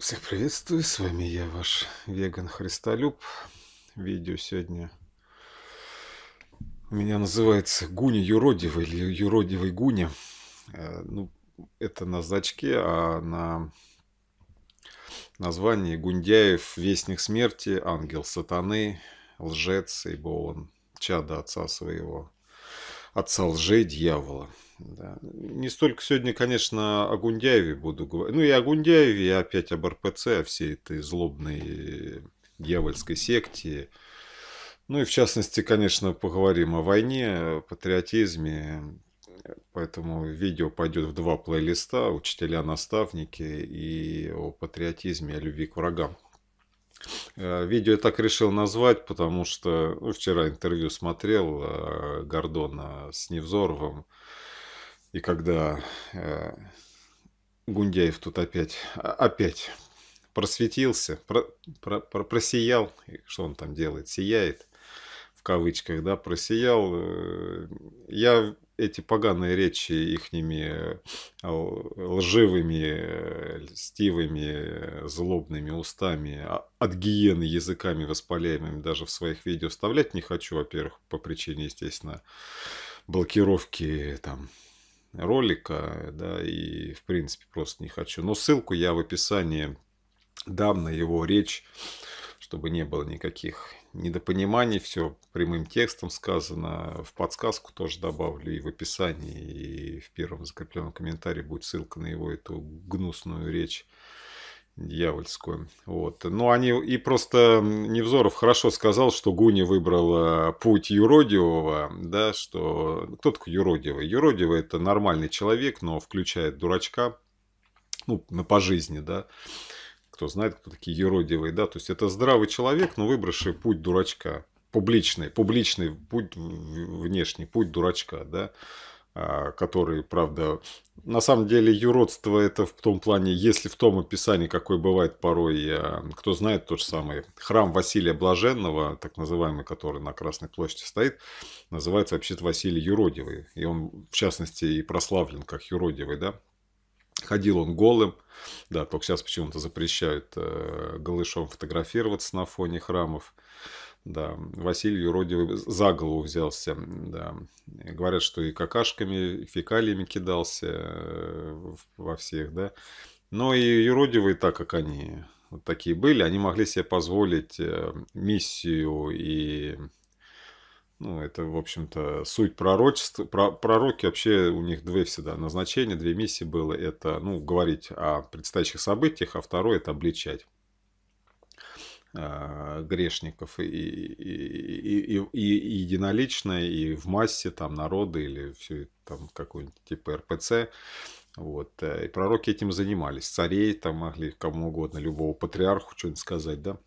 Всех приветствую, с вами я, ваш веган Христолюб. Видео сегодня у меня называется «Гуня Юродивый, или «Юродивый гуня». Э, ну, это на значке, а на названии Гундяев «Вестник смерти», «Ангел сатаны», «Лжец», ибо он чадо отца своего, отца лжей дьявола. Да. Не столько сегодня, конечно, о Гундяеве буду говорить. Ну и о Гундяеве, и опять об РПЦ, о всей этой злобной дьявольской секте. Ну и в частности, конечно, поговорим о войне, о патриотизме. Поэтому видео пойдет в два плейлиста «Учителя-наставники» и о патриотизме, о любви к врагам. Э, видео я так решил назвать, потому что ну, вчера интервью смотрел э, Гордона с Невзоровым. И когда э, Гундяев тут опять, а, опять просветился, про, про, про, просиял, что он там делает, сияет, в кавычках, да, просиял. Э, я эти поганые речи ихними э, лживыми, э, льстивыми, злобными устами, а, от гиены языками воспаляемыми даже в своих видео вставлять не хочу, во-первых, по причине, естественно, блокировки там ролика, да, и в принципе просто не хочу. Но ссылку я в описании дам на его речь, чтобы не было никаких недопониманий, все прямым текстом сказано, в подсказку тоже добавлю и в описании, и в первом закрепленном комментарии будет ссылка на его эту гнусную речь дьявольскую. Вот. ну они и просто Невзоров хорошо сказал, что Гуни выбрала путь юродивого, да, что ну, кто такой юродивый? Юродивый это нормальный человек, но включает дурачка, ну, на по жизни, да. Кто знает, кто такие юродивые, да, то есть это здравый человек, но выбравший путь дурачка, публичный, публичный путь внешний, путь дурачка, да. А, который, правда, на самом деле юродство это в том плане, если в том описании, какой бывает порой, а, кто знает тот же самый храм Василия Блаженного, так называемый, который на Красной площади стоит, называется вообще-то Василий Юродивый. И он, в частности, и прославлен как Юродивый, да. Ходил он голым, да, только сейчас почему-то запрещают э, голышом фотографироваться на фоне храмов. Да, Василий Юродивый за голову взялся, да. Говорят, что и какашками, и фекалиями кидался э, во всех, да. Но и юродивые, так как они вот такие были, они могли себе позволить э, миссию и ну, это, в общем-то, суть пророчества. пророки вообще у них две всегда назначения, две миссии было. Это, ну, говорить о предстоящих событиях, а второе – это обличать. А, грешников и, и, и, и единолично, и в массе там народы или все там какой-нибудь типа РПЦ. Вот. Э, и пророки этим занимались. Царей там могли кому угодно, любого патриарху что-нибудь сказать, да?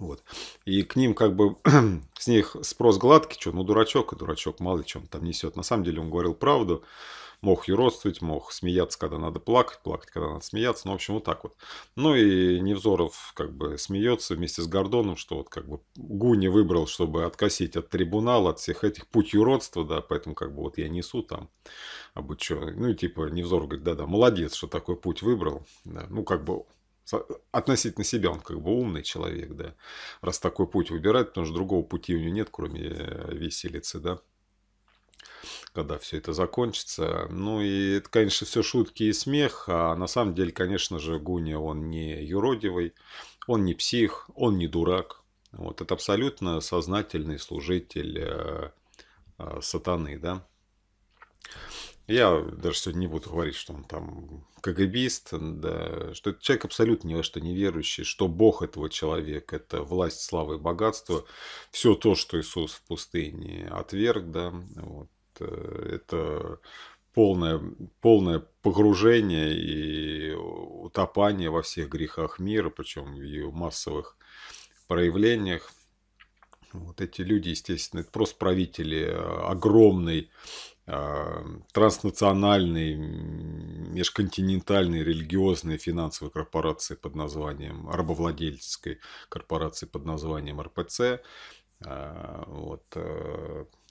Вот. И к ним как бы, с них спрос гладкий, что, ну дурачок и дурачок, мало ли чем там несет. На самом деле он говорил правду, Мог юродствовать, мог смеяться, когда надо плакать, плакать, когда надо смеяться. Ну, в общем, вот так вот. Ну и Невзоров как бы смеется вместе с Гордоном, что вот как бы Гуни выбрал, чтобы откосить от трибунала, от всех этих путь юродства, да, поэтому как бы вот я несу там обучение. А ну и типа Невзоров говорит, да-да, молодец, что такой путь выбрал. Да, ну как бы относительно себя он как бы умный человек, да, раз такой путь выбирает, потому что другого пути у него нет, кроме э, виселицы, да когда все это закончится. Ну и это, конечно, все шутки и смех, а на самом деле, конечно же, Гуни, он не юродивый, он не псих, он не дурак. Вот это абсолютно сознательный служитель э, э, сатаны, да. Я даже сегодня не буду говорить, что он там КГБист, да, что это человек абсолютно ни во что не верующий, что Бог этого человека – это власть, слава и богатство. Все то, что Иисус в пустыне отверг, да, вот, Э, это полное, полное погружение и утопание во всех грехах мира, причем в ее массовых проявлениях. Вот эти люди, естественно, это просто правители э, огромной э, транснациональной, межконтинентальной, религиозной финансовой корпорации под названием, рабовладельческой корпорации под названием РПЦ. Вот,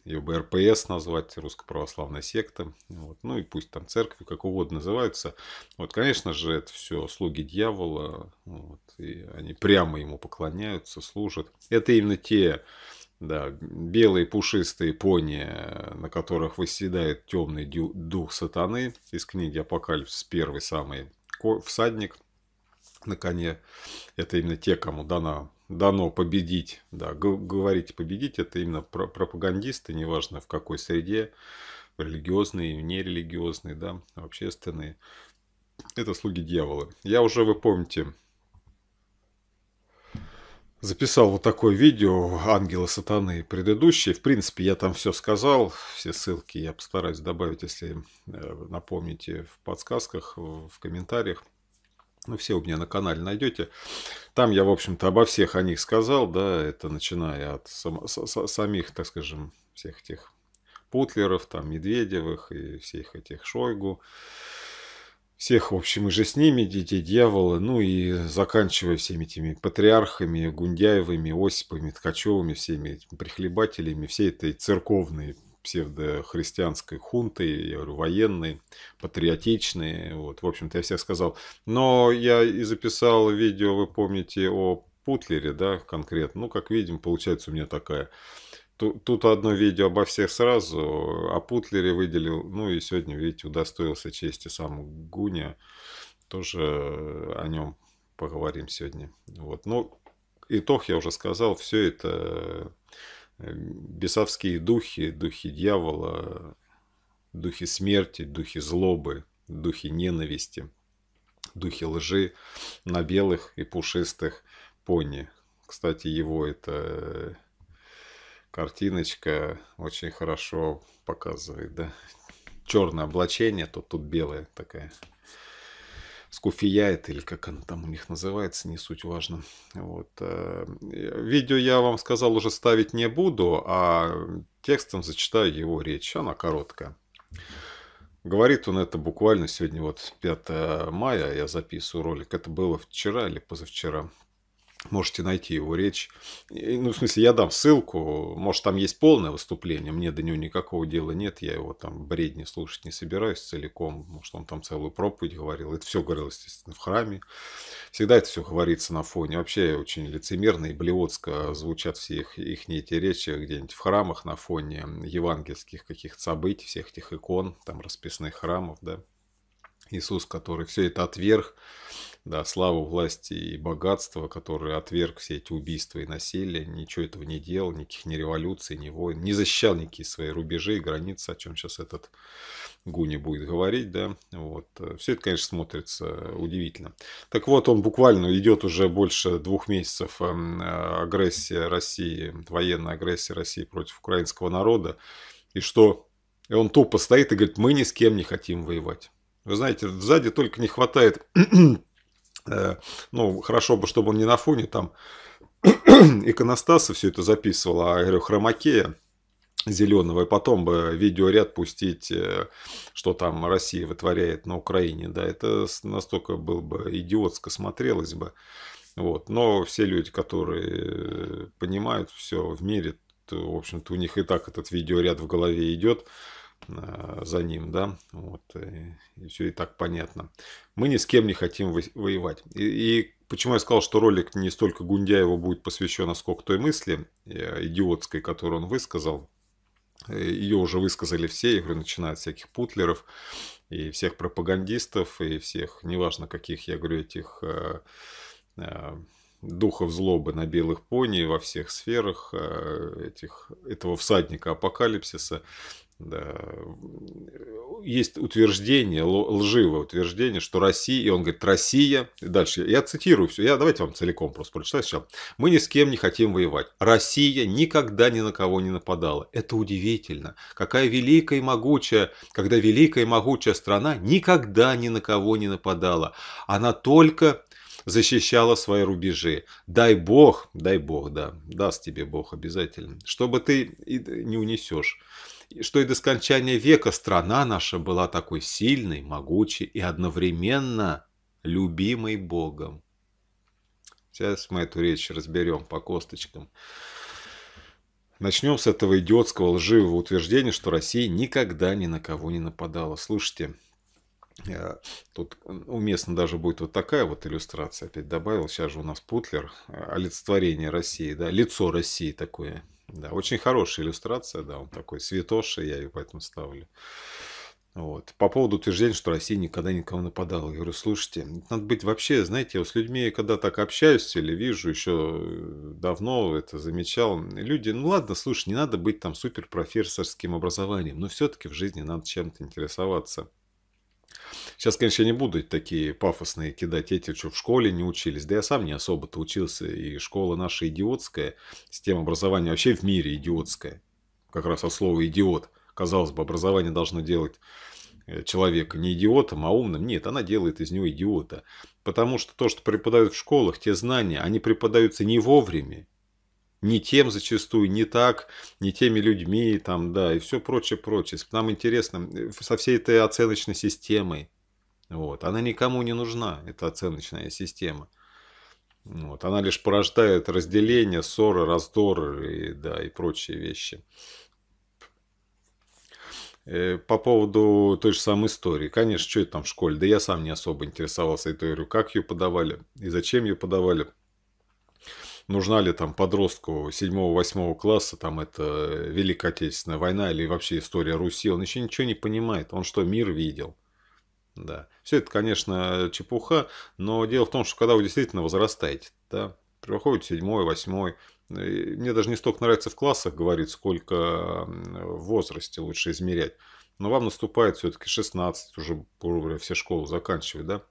ее бы РПС назвать, Русской православная секта, вот, ну и пусть там церкви как угодно называются. Вот, конечно же, это все слуги дьявола, вот, и они прямо ему поклоняются, служат. Это именно те да, белые пушистые пони, на которых восседает темный дух сатаны из книги «Апокалипсис» первый самый всадник на коне. Это именно те, кому дана дано победить. Да, говорите победить, это именно пропагандисты, неважно в какой среде, религиозные, нерелигиозные, да, общественные. Это слуги дьявола. Я уже, вы помните, записал вот такое видео «Ангелы сатаны» предыдущие В принципе, я там все сказал, все ссылки я постараюсь добавить, если э, напомните в подсказках, в комментариях ну, все у меня на канале найдете. Там я, в общем-то, обо всех о них сказал, да, это начиная от сам, с, с, самих, так скажем, всех этих Путлеров, там, Медведевых и всех этих Шойгу, всех, в общем, и же с ними, дети дьяволы ну и заканчивая всеми этими патриархами, Гундяевыми, Осиповыми, Ткачевыми, всеми прихлебателями, всей этой церковной псевдохристианской хунты, я говорю, военные, патриотичные, вот, в общем-то, я всех сказал. Но я и записал видео, вы помните, о Путлере, да, конкретно, ну, как видим, получается у меня такая. Тут, тут одно видео обо всех сразу, о Путлере выделил, ну, и сегодня, видите, удостоился чести сам Гуня, тоже о нем поговорим сегодня. Вот, ну, итог я уже сказал, все это бесовские духи, духи дьявола, духи смерти, духи злобы, духи ненависти, духи лжи на белых и пушистых пони. Кстати, его эта э, картиночка очень хорошо показывает, да. Черное облачение, то тут белое такая это или как она там у них называется, не суть важно. Вот. Э, видео я вам сказал уже ставить не буду, а текстом зачитаю его речь, она короткая. Говорит он это буквально сегодня, вот 5 мая я записываю ролик, это было вчера или позавчера, Можете найти его речь. Ну, в смысле, я дам ссылку. Может, там есть полное выступление. Мне до него никакого дела нет. Я его там бредни слушать не собираюсь целиком. Может, он там целую проповедь говорил. Это все говорилось, естественно, в храме. Всегда это все говорится на фоне. Вообще очень лицемерно и блевотско звучат все их, их не эти речи где-нибудь в храмах на фоне евангельских каких-то событий, всех этих икон, там расписных храмов, да. Иисус, который все это отверг, да, славу, власти и богатство, который отверг все эти убийства и насилие, ничего этого не делал, никаких ни революций, ни войн, не защищал никакие свои рубежи и границы, о чем сейчас этот Гуни будет говорить, да, вот. Э, все это, конечно, смотрится удивительно. Так вот, он буквально идет уже больше двух месяцев эм, агрессия России, военная агрессия России против украинского народа, и что? И он тупо стоит и говорит, мы ни с кем не хотим воевать. Вы знаете, сзади только не хватает Э, ну, хорошо бы, чтобы он не на фоне там иконостаса все это записывал, а говорю, хромакея зеленого, и потом бы видеоряд пустить, э, что там Россия вытворяет на Украине, да, это настолько было бы идиотско смотрелось бы, вот, но все люди, которые э, понимают все в мире, то, в общем-то, у них и так этот видеоряд в голове идет, Э, за ним, да, вот, и, все и так понятно. Мы ни с кем не хотим воевать. И, и почему я сказал, что ролик не столько Гундяеву будет посвящен, а сколько той мысли э, идиотской, которую он высказал. Э, Ее уже высказали все, я говорю, начиная от всяких путлеров и всех пропагандистов, и всех, неважно каких, я говорю, этих э, э, духов злобы на белых пони во всех сферах, э, этих, этого всадника апокалипсиса да, есть утверждение, лживое утверждение, что Россия, и он говорит, Россия, и дальше, я цитирую все, я давайте вам целиком просто прочитаю все. Мы ни с кем не хотим воевать. Россия никогда ни на кого не нападала. Это удивительно. Какая великая и могучая, когда великая и могучая страна никогда ни на кого не нападала. Она только защищала свои рубежи. Дай Бог, дай Бог, да, даст тебе Бог обязательно, чтобы ты не унесешь что и до скончания века страна наша была такой сильной, могучей и одновременно любимой Богом. Сейчас мы эту речь разберем по косточкам. Начнем с этого идиотского лживого утверждения, что Россия никогда ни на кого не нападала. Слушайте, Тут уместно даже будет вот такая вот иллюстрация, опять добавил. Сейчас же у нас Путлер, э, олицетворение России, да, лицо России такое да, очень хорошая иллюстрация, да, он такой святоший, я ее поэтому ставлю. Вот. По поводу утверждения, что Россия никогда никого нападала. Я говорю, слушайте, надо быть вообще, знаете, с людьми, когда так общаюсь или вижу, еще э, давно это замечал, люди, ну ладно, слушай, не надо быть там суперпрофессорским образованием, но все-таки в жизни надо чем-то интересоваться. Сейчас, конечно, не буду такие пафосные кидать эти, что в школе не учились. Да я сам не особо-то учился. И школа наша идиотская, система образования вообще в мире идиотская. Как раз от слова «идиот». Казалось бы, образование должно делать э, человека не идиотом, а умным. Нет, она делает из него идиота. Потому что то, что преподают в школах, те знания, они преподаются не вовремя. Не тем зачастую, не так, не теми людьми, там, да, и все прочее, прочее. Нам интересно э, со всей этой оценочной системой вот. Она никому не нужна, эта оценочная система. Вот. Она лишь порождает разделение, ссоры, раздоры и, да, и прочие вещи. Э, по поводу той же самой истории. Конечно, что это там в школе? Да я сам не особо интересовался этой историей, как ее подавали и зачем ее подавали. Нужна ли там подростку 7-8 класса, там это э, Великая Отечественная война или вообще история Руси, он еще ничего не понимает. Он что, мир видел? Да. Все это, конечно, чепуха, но дело в том, что когда вы действительно возрастаете, да, проходит седьмой, восьмой, мне даже не столько нравится в классах говорить, сколько в возрасте лучше измерять. Но вам наступает все-таки 16, уже, грубо все школы заканчивают, да?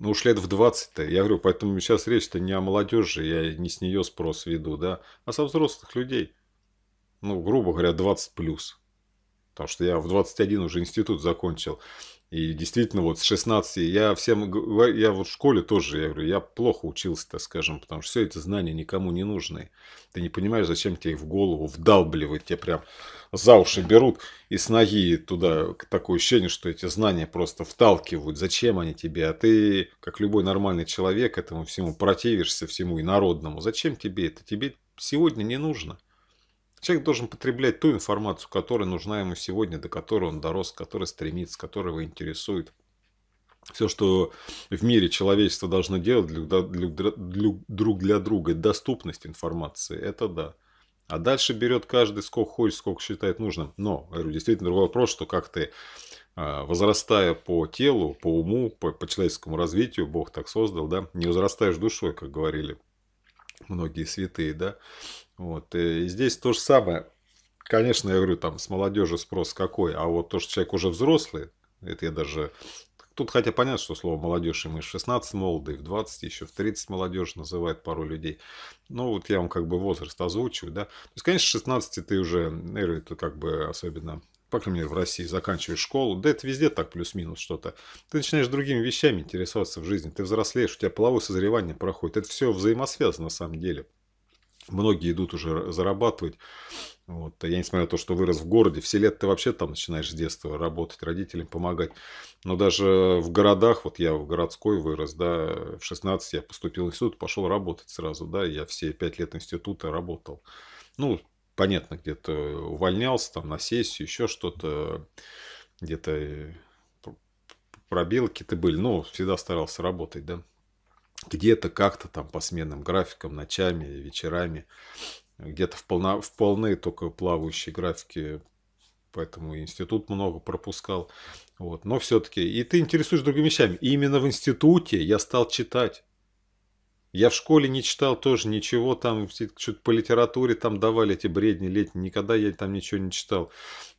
Ну уж лет в 20-то, я говорю, поэтому сейчас речь-то не о молодежи, я не с нее спрос веду, да, а со взрослых людей. Ну, грубо говоря, 20 плюс. Потому что я в 21 уже институт закончил. И действительно, вот с 16 я всем говорю, я вот в школе тоже, я говорю, я плохо учился, так скажем, потому что все эти знания никому не нужны. Ты не понимаешь, зачем тебе их в голову вдалбливают тебе прям за уши берут и с ноги туда такое ощущение, что эти знания просто вталкивают. Зачем они тебе? А ты, как любой нормальный человек, этому всему противишься, всему инородному. Зачем тебе это? Тебе сегодня не нужно. Человек должен потреблять ту информацию, которая нужна ему сегодня, до которой он дорос, которая стремится, которого интересует. Все, что в мире человечество должно делать для, для, для, друг для друга, доступность информации, это да. А дальше берет каждый сколько хочет, сколько считает нужным. Но, говорю, действительно другой вопрос, что как ты, а, возрастая по телу, по уму, по, по человеческому развитию, Бог так создал, да, не возрастаешь душой, как говорили многие святые, да, вот. И здесь то же самое. Конечно, я говорю, там с молодежи спрос какой, а вот то, что человек уже взрослый, это я даже... Тут хотя понятно, что слово молодежь, и мы 16 молоды, и в 20, еще в 30 молодежь называет пару людей. Ну, вот я вам как бы возраст озвучиваю, да. То есть, конечно, 16 ты уже, наверное это как бы особенно по крайней мере, в России заканчиваешь школу, да это везде так плюс-минус что-то. Ты начинаешь другими вещами интересоваться в жизни, ты взрослеешь, у тебя половое созревание проходит. Это все взаимосвязано на самом деле многие идут уже зарабатывать. Вот. А я несмотря на то, что вырос в городе. Все лет ты вообще там начинаешь с детства работать, родителям помогать. Но даже в городах, вот я в городской вырос, да, в 16 я поступил в институт, пошел работать сразу, да, я все 5 лет института работал. Ну, понятно, где-то увольнялся там на сессию, еще что-то, где-то э, пробелы какие-то были, но всегда старался работать, да где-то как-то там по сменным графикам, ночами, вечерами, где-то в, полно, в полные только плавающие графики, поэтому институт много пропускал. Вот. Но все-таки, и ты интересуешься другими вещами. И именно в институте я стал читать. Я в школе не читал тоже ничего, там что-то по литературе там давали эти бредни летние, никогда я там ничего не читал.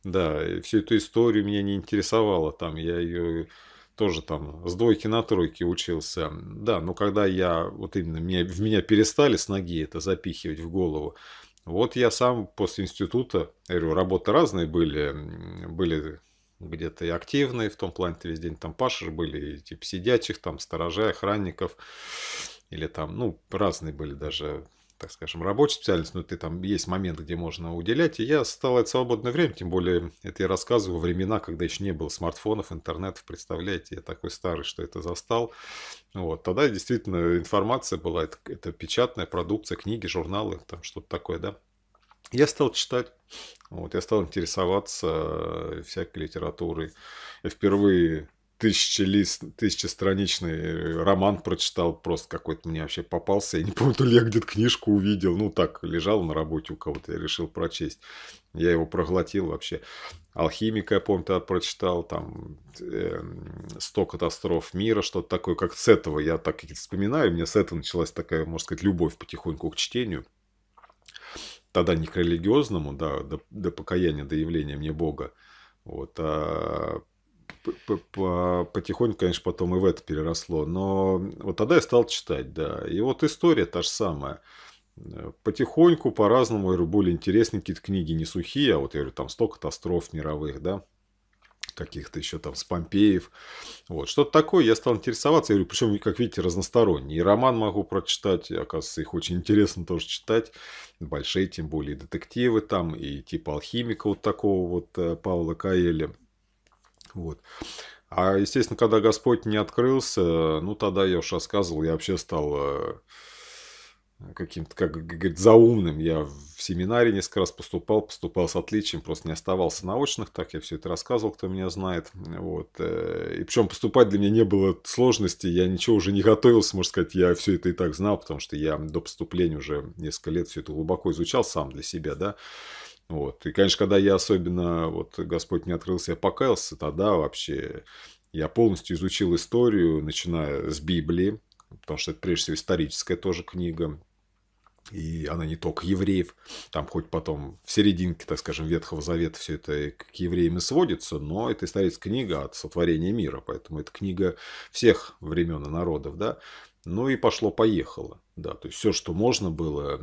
Да, всю эту историю меня не интересовало, там я ее тоже там с двойки на тройки учился. Да, но когда я, вот именно меня, в меня перестали с ноги это запихивать в голову, вот я сам после института, я говорю, работы разные были, были где-то и активные, в том плане, ты весь день там пашешь, были и типа сидячих, там сторожей, охранников, или там, ну, разные были даже так скажем, рабочая специальность, но ты там есть момент, где можно уделять. И я стал это свободное время, тем более это я рассказываю времена, когда еще не было смартфонов, интернетов, представляете, я такой старый, что это застал. Вот, тогда действительно информация была, это, это печатная продукция, книги, журналы, там что-то такое, да. Я стал читать, вот, я стал интересоваться э, всякой литературой. Я впервые тысячелист, тысячестраничный роман прочитал, просто какой-то мне вообще попался. Я не помню, то ли я где-то книжку увидел, ну так, лежал на работе у кого-то, я решил прочесть. Я его проглотил вообще. Алхимика, я помню, тогда прочитал, там, э, эм, 100 катастроф мира, что-то такое, как с этого я так и вспоминаю. У меня с этого началась такая, можно сказать, любовь потихоньку к чтению. Тогда не к религиозному, да, до, до покаяния, до явления мне Бога, вот, а потихоньку, конечно, потом и в это переросло. Но вот тогда я стал читать, да. И вот история та же самая. Э, потихоньку, по-разному, были интересные какие-то книги, не сухие, а вот, я говорю, там 100 катастроф мировых, да, каких-то еще там с Помпеев. Вот, что-то такое я стал интересоваться. Я говорю, причем, как видите, разносторонний. И роман могу прочитать, оказывается, их очень интересно тоже читать. Большие, тем более, детективы там, и типа алхимика вот такого вот э, Павла Каэля. Вот. А, естественно, когда Господь не открылся, ну, тогда я уж рассказывал, я вообще стал э, каким-то, как говорит, заумным. Я в семинаре несколько раз поступал, поступал с отличием, просто не оставался на очных, так я все это рассказывал, кто меня знает. Вот. Э, и причем поступать для меня не было сложности, я ничего уже не готовился, можно сказать, я все это и так знал, потому что я до поступления уже несколько лет все это глубоко изучал сам для себя, да. Вот. И, конечно, когда я особенно, вот Господь не открылся, я покаялся, тогда вообще я полностью изучил историю, начиная с Библии, потому что это прежде всего историческая тоже книга, и она не только евреев, там хоть потом в серединке, так скажем, Ветхого Завета все это к евреям и сводится, но это историческая книга от сотворения мира, поэтому это книга всех времен и народов, да, ну и пошло-поехало. Да, то есть все, что можно было,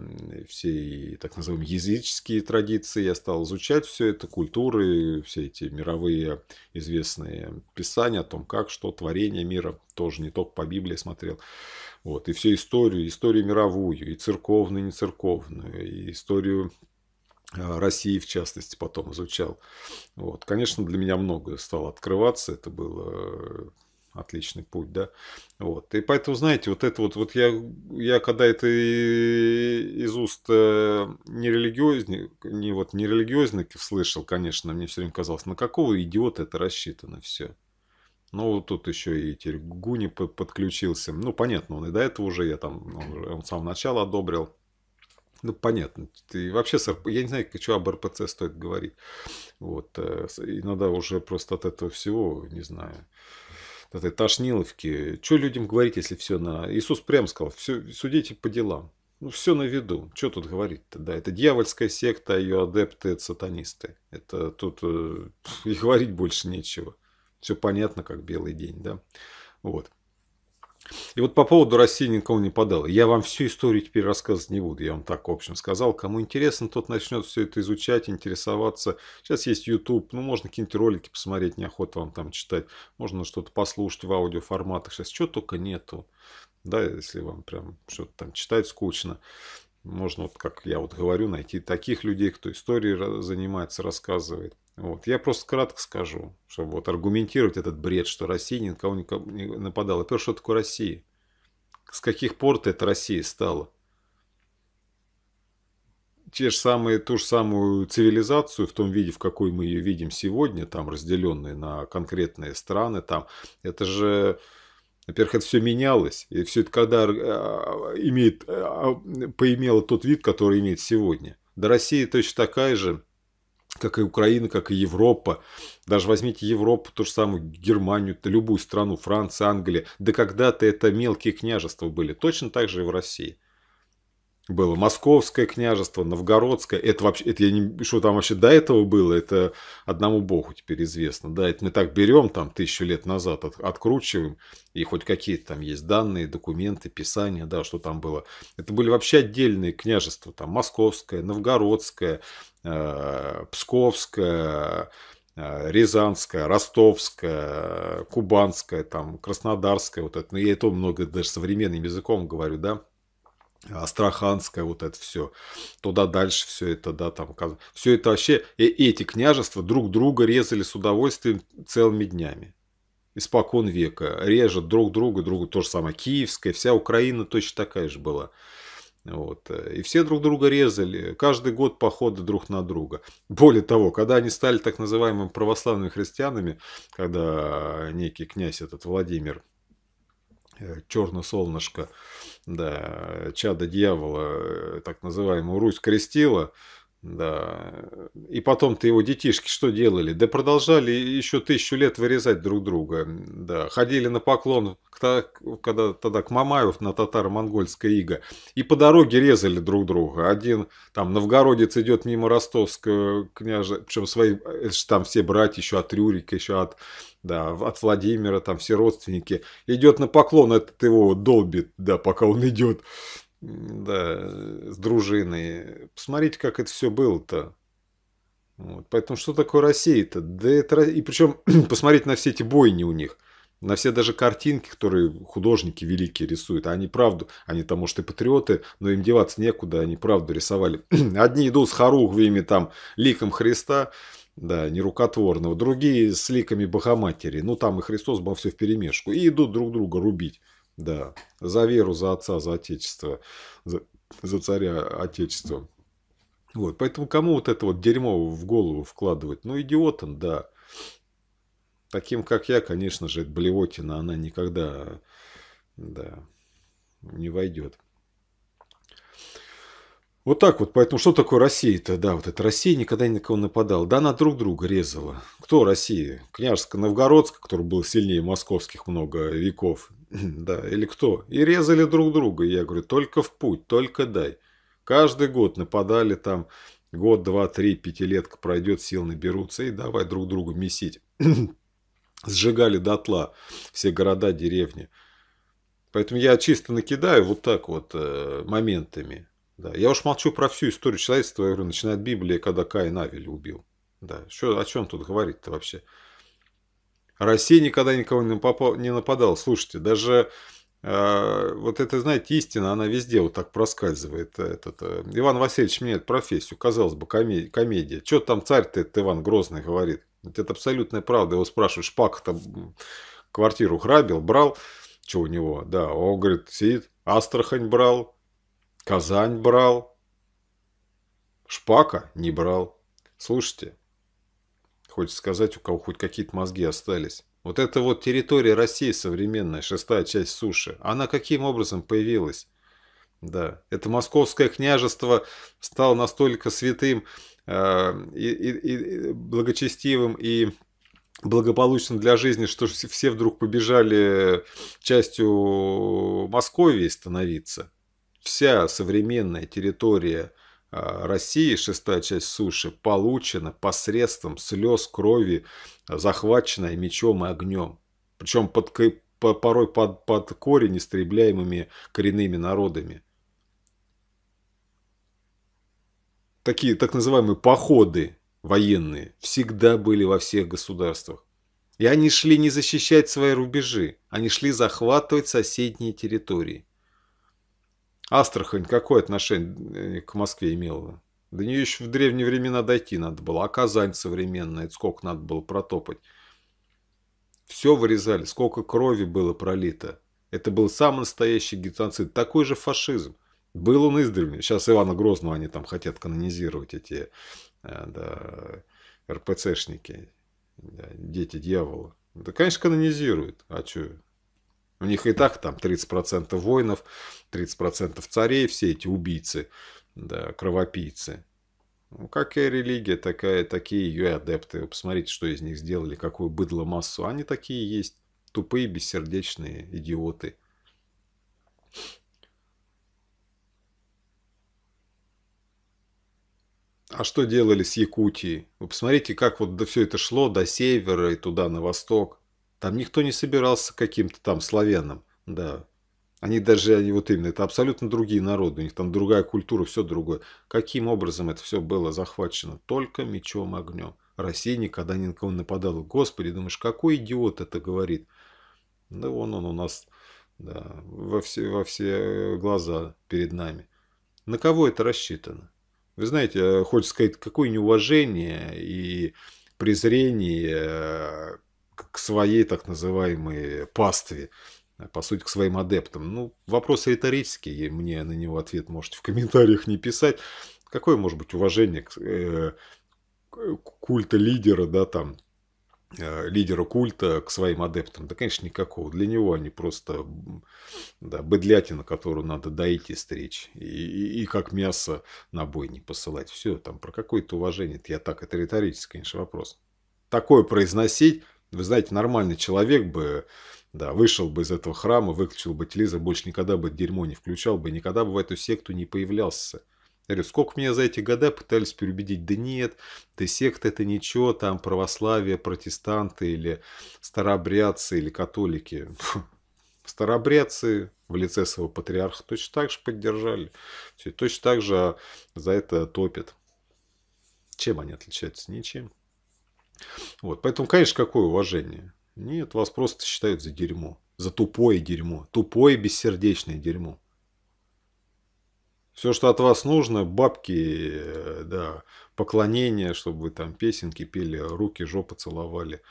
все так называемые языческие традиции, я стал изучать все это, культуры, все эти мировые известные писания о том, как, что, творение мира, тоже не только по Библии смотрел. Вот, и всю историю, историю мировую, и церковную, и не церковную, и историю а, России, в частности, потом изучал. Вот. Конечно, для меня многое стало открываться. Это было отличный путь, да. Вот. И поэтому, знаете, вот это вот, вот я, я когда это из уст э, нерелигиозных, не вот нерелигиозных слышал, конечно, мне все время казалось, на какого идиота это рассчитано все. Ну, вот тут еще и Гуни подключился. Ну, понятно, он и до этого уже, я там, он, он с самого начала одобрил. Ну, понятно. И вообще, сэр, я не знаю, что об РПЦ стоит говорить. Вот. Э, иногда уже просто от этого всего, не знаю этой тошниловки. Что людям говорить, если все на... Иисус прям сказал, все, судите по делам. Ну, все на виду. Что тут говорить-то? Да, это дьявольская секта, ее адепты – это сатанисты. Это тут э, и говорить больше нечего. Все понятно, как белый день, да? Вот. И вот по поводу России никого не подало. Я вам всю историю теперь рассказывать не буду. Я вам так, в общем, сказал. Кому интересно, тот начнет все это изучать, интересоваться. Сейчас есть YouTube. Ну, можно какие-нибудь ролики посмотреть, неохота вам там читать. Можно что-то послушать в аудиоформатах. Сейчас чего только нету. Да, если вам прям что-то там читать скучно. Можно, вот как я вот говорю, найти таких людей, кто историей занимается, рассказывает. Вот. Я просто кратко скажу, чтобы вот аргументировать этот бред, что Россия ни на кого не нападала. Во-первых, что такое Россия? С каких пор это Россия стала? Те же самые, ту же самую цивилизацию в том виде, в какой мы ее видим сегодня, там разделенные на конкретные страны, там, это же во-первых, это все менялось, и все это когда э, имеет, э, а, поимело тот вид, который имеет сегодня. Да Россия точно такая же, как и Украина, как и Европа. Даже возьмите Европу, ту же самую Германию, любую страну, Франция, Англия. Да когда-то это мелкие княжества были. Точно так же и в России. Было Московское княжество, Новгородское. Это вообще, это я не, что там вообще до этого было, это одному богу теперь известно. Да, это мы так берем там тысячу лет назад, от, откручиваем, и хоть какие-то там есть данные, документы, писания, да, что там было. Это были вообще отдельные княжества, там Московское, Новгородское, Э, Псковская, э, Рязанская, Ростовская, Кубанская, там, Краснодарская, вот это, ну, я и то много даже современным языком говорю, да, Астраханская, вот это все, туда дальше все это, да, там, все это вообще, и э, эти княжества друг друга резали с удовольствием целыми днями. Испокон века. Режут друг друга, другу то же самое. Киевская, вся Украина точно такая же была. Вот. И все друг друга резали, каждый год походы друг на друга. Более того, когда они стали так называемыми православными христианами, когда некий князь этот Владимир э, Черное солнышко, да, чада дьявола, э, так называемую Русь крестила, да. И потом-то его детишки что делали? Да продолжали еще тысячу лет вырезать друг друга. Да. Ходили на поклон к, когда, тогда к Мамаев на татаро-монгольское иго. И по дороге резали друг друга. Один там новгородец идет мимо ростовского княжа. Причем свои, э, там все братья еще от Рюрика, еще от да, от Владимира, там все родственники. Идет на поклон, этот его долбит, да, пока он идет да, с дружиной. Посмотрите, как это все было-то. Вот. Поэтому что такое Россия-то? Да это... И причем посмотреть на все эти бойни у них, на все даже картинки, которые художники великие рисуют. Они правду, они там, может, и патриоты, но им деваться некуда, они правду рисовали. Одни идут с хоругвиями, там, ликом Христа, да, нерукотворного, другие с ликами Богоматери. Ну, там и Христос был все вперемешку И идут друг друга рубить. Да, за веру, за отца, за отечество, за, за царя отечества. Вот, поэтому кому вот это вот дерьмо в голову вкладывать? Ну, идиотом, да. Таким, как я, конечно же, блевотина, она никогда, да, не войдет. Вот так вот, поэтому что такое Россия-то? Да, вот эта Россия никогда ни на кого нападала. Да, она друг друга резала. Кто Россия? Княжеская, Новгородская, которая была сильнее московских много веков. да, или кто? И резали друг друга. Я говорю, только в путь, только дай. Каждый год нападали там, год, два, три, пятилетка пройдет, сил наберутся и давай друг друга месить. Сжигали дотла все города, деревни. Поэтому я чисто накидаю вот так вот э, моментами. Да. Я уж молчу про всю историю человечества, я говорю, начиная от Библии, когда Каин Авеля убил. Да. Что, о чем тут говорить-то вообще? Россия никогда никого не, попал, не нападала. Слушайте, даже э, вот это, знаете, истина, она везде вот так проскальзывает. Э, этот, э, Иван Васильевич меняет профессию, казалось бы, комедия. комедия. Что там царь-то этот Иван Грозный говорит? это абсолютная правда. Его спрашивают, шпак там квартиру грабил, брал, что у него, да. Он говорит, сидит, Астрахань брал, Казань брал. Шпака не брал. Слушайте, хочется сказать, у кого хоть какие-то мозги остались. Вот эта вот территория России современная, шестая часть суши, она каким образом появилась? Да, это московское княжество стало настолько святым э, и, и, и благочестивым и благополучным для жизни, что все вдруг побежали частью Московии становиться вся современная территория а, России, шестая часть суши, получена посредством слез, крови, а, захваченная мечом и огнем. Причем под, порой под, под корень истребляемыми коренными народами. Такие так называемые походы военные всегда были во всех государствах. И они шли не защищать свои рубежи, они шли захватывать соседние территории. Астрахань какое отношение э, к Москве имела? До нее еще в древние времена дойти надо было, а Казань современная, сколько надо было протопать. Все вырезали, сколько крови было пролито. Это был самый настоящий геноцид, такой же фашизм. Был он издревле. Сейчас Ивана Грозного они там хотят канонизировать, эти э, да, РПЦшники, да, дети дьявола. Да, конечно, канонизируют. А что? У них и так там 30% воинов, 30% царей, все эти убийцы, да, кровопийцы. Ну, какая религия, такая, такие ее адепты. Вы посмотрите, что из них сделали, какую быдло массу. Они такие есть, тупые, бессердечные идиоты. А что делали с Якутией? Вы посмотрите, как вот до все это шло, до севера и туда, на восток. Там никто не собирался каким-то там славянам, да, они даже, они вот именно, это абсолютно другие народы, у них там другая культура, все другое. Каким образом это все было захвачено? Только мечом и огнем. Россия никогда ни на кого нападала. Господи, думаешь, какой идиот это говорит? Да вон он у нас да, во, все, во все глаза перед нами. На кого это рассчитано? Вы знаете, э, хочется сказать, какое неуважение и презрение э, к своей так называемой пастве. А, по сути, к своим адептам. Ну, вопрос риторический, и мне на него ответ можете в комментариях не писать. Какое может быть уважение к, э, культа лидера, да, там, э, лидера культа к своим адептам? Да, конечно, никакого. Для него они просто да, быдлятина, которую надо доить и стричь. И, и, и как мясо на бой не посылать. Все, там, про какое-то уважение. Это я так, это риторический, конечно, вопрос. Такое произносить, вы знаете, нормальный человек бы да, вышел бы из этого храма, выключил бы телевизор, больше никогда бы дерьмо не включал бы, никогда бы в эту секту не появлялся. Я говорю, сколько меня за эти года пытались переубедить, да нет, ты секта это ничего, там православие, протестанты или старообрядцы или католики. Старообрядцы в лице своего патриарха точно так же поддержали, все, точно так же а, за это топят. Чем они отличаются? Ничем. Вот, поэтому, конечно, какое уважение. Нет, вас просто считают за дерьмо. За тупое дерьмо. Тупое бессердечное дерьмо. Все, что от вас нужно, бабки, э, да, поклонения, чтобы вы там песенки пели, руки, жопы целовали.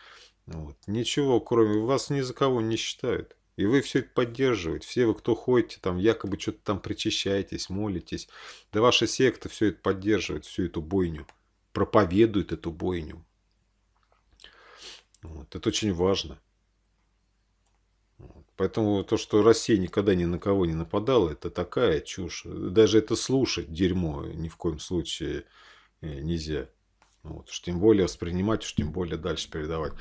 Вот. Ничего, кроме вас ни за кого не считают. И вы все это поддерживаете. Все вы, кто ходите, там якобы что-то там причащаетесь, молитесь. Да ваша секта все это поддерживает, всю эту бойню. Проповедует эту бойню. Вот. Это очень важно. Поэтому то, что Россия никогда ни на кого не нападала, это такая чушь. Даже это слушать дерьмо ни в коем случае э, нельзя. Вот. Уж тем более воспринимать, уж тем более дальше передавать.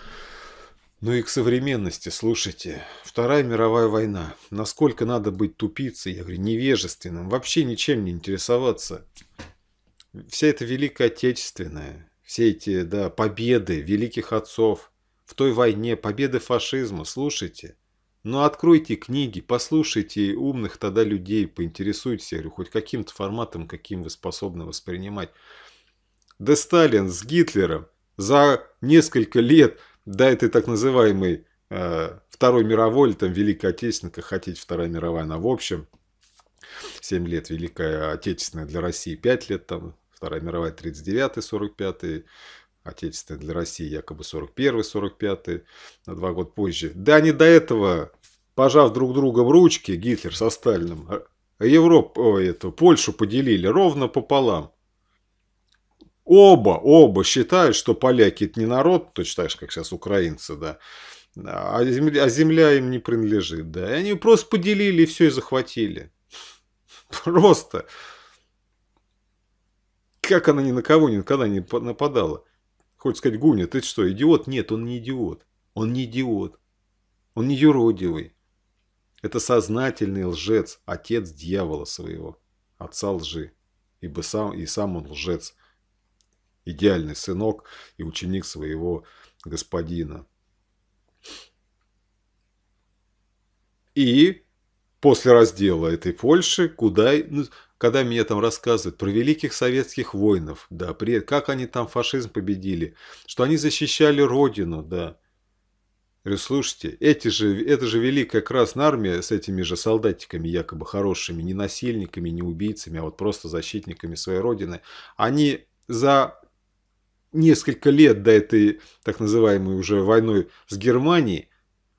Ну и к современности, слушайте, Вторая мировая война. Насколько надо быть тупицей, я говорю, невежественным, вообще ничем не интересоваться. Вся эта Великая Отечественная, все эти да, победы великих отцов, в той войне, победы фашизма, слушайте. Но ну, откройте книги, послушайте умных тогда людей, поинтересуйтесь, я говорю, хоть каким-то форматом, каким вы способны воспринимать. Да Сталин с Гитлером за несколько лет до этой так называемой э, Второй мировой, там Великая Отечественная, как хотите, Вторая мировая, она в общем, 7 лет Великая Отечественная для России, 5 лет там, Вторая мировая 39-45, отечественной для России, якобы 41-45, на два года позже. Да они до этого, пожав друг другом ручки, Гитлер со Сталиным, а, Европу, о, эту, Польшу поделили ровно пополам. Оба, оба считают, что поляки это не народ, точно так же, как сейчас украинцы, да, а земля, а земля им не принадлежит, да, и они просто поделили и все и захватили. Просто как она ни на кого никогда не нападала. Хоть сказать, Гуня, ты что, идиот? Нет, он не идиот. Он не идиот. Он не юродивый. Это сознательный лжец, отец дьявола своего, отца лжи. Ибо сам, и сам он лжец. Идеальный сынок и ученик своего господина. И после раздела этой Польши, куда... Ну, когда мне там рассказывают про великих советских воинов, да, пред, как они там фашизм победили, что они защищали родину, да. Говорю, слушайте, эти же, это же великая Красная Армия с этими же солдатиками якобы хорошими, не насильниками, не убийцами, а вот просто защитниками своей родины, они за несколько лет до этой так называемой уже войной с Германией,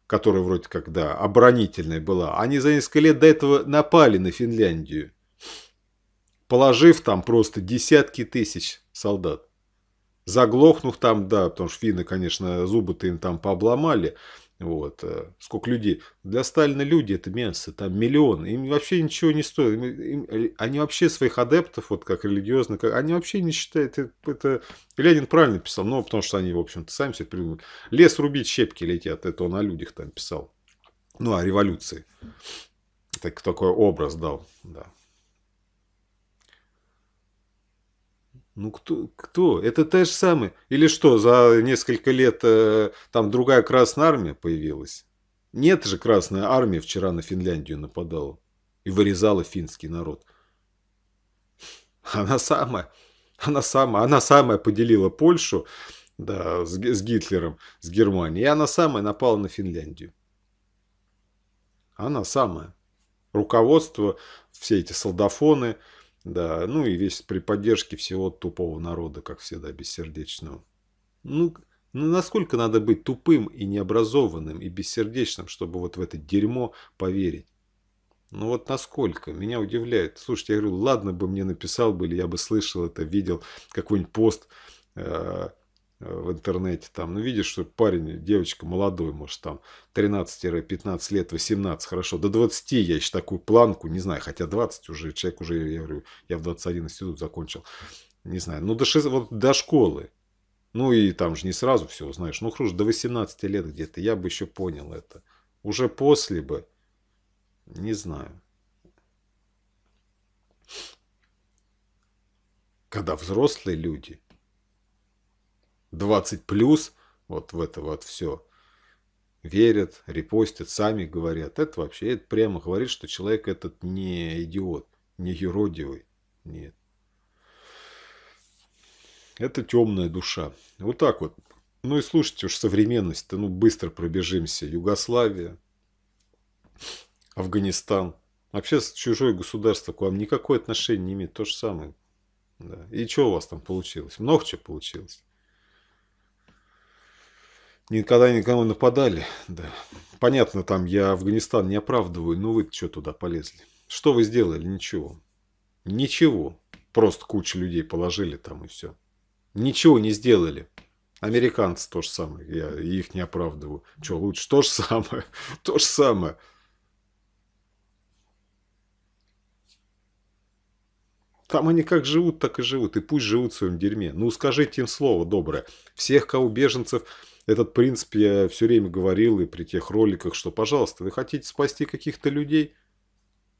которая вроде как, да, оборонительная была, они за несколько лет до этого напали на Финляндию положив там просто десятки тысяч солдат. Заглохнув там, да, потому что финны, конечно, зубы-то им там пообломали, вот. Э, сколько людей. Для Сталина люди это мясо, там миллион. Им вообще ничего не стоит. Им, им, э, они вообще своих адептов, вот как религиозно, как, они вообще не считают. Это, это... Ленин правильно писал, ну, потому что они, в общем-то, сами все придумали. Лес рубить, щепки летят. Это он о людях там писал. Ну, о революции. Так, такой образ дал, да. Ну кто? Кто? Это те же самые. Или что, за несколько лет э, там другая Красная Армия появилась? Нет же, Красная Армия вчера на Финляндию нападала и вырезала финский народ. Она самая, она самая, она самая поделила Польшу да, с, с Гитлером, с Германией, и она самая напала на Финляндию. Она самая. Руководство, все эти солдафоны – да, ну и весь при поддержке всего тупого народа, как всегда, бессердечного. Ну, ну, насколько надо быть тупым и необразованным и бессердечным, чтобы вот в это дерьмо поверить? Ну вот насколько? Меня удивляет. Слушайте, я говорю, ладно бы мне написал бы, или я бы слышал это, видел какой-нибудь пост э, в интернете, там, ну, видишь, что парень, девочка молодой, может, там, 13-15 лет, 18, хорошо, до 20 я еще такую планку, не знаю, хотя 20 уже, человек уже, я говорю, я в 21 институт закончил, не знаю, ну, до, 6, вот, до школы, ну, и там же не сразу все узнаешь, ну, хорошо, до 18 лет где-то, я бы еще понял это, уже после бы, не знаю. Когда взрослые люди – 20 плюс, вот в это вот все верят, репостят, сами говорят. Это вообще это прямо говорит, что человек этот не идиот, не юродивый. Нет. Это темная душа. Вот так вот. Ну и слушайте уж современность-то, ну быстро пробежимся. Югославия, Афганистан. Вообще чужое государство к вам никакое отношение не имеет. То же самое. Да. И что у вас там получилось? Много чего получилось никогда никому нападали. Да. Понятно, там я Афганистан не оправдываю, но вы что туда полезли? Что вы сделали? Ничего. Ничего. Просто кучу людей положили там и все. Ничего не сделали. Американцы то же самое. Я их не оправдываю. Что, лучше то же самое? То же самое. Там они как живут, так и живут. И пусть живут в своем дерьме. Ну, скажите им слово доброе. Всех, кого беженцев этот принцип я все время говорил и при тех роликах, что, пожалуйста, вы хотите спасти каких-то людей?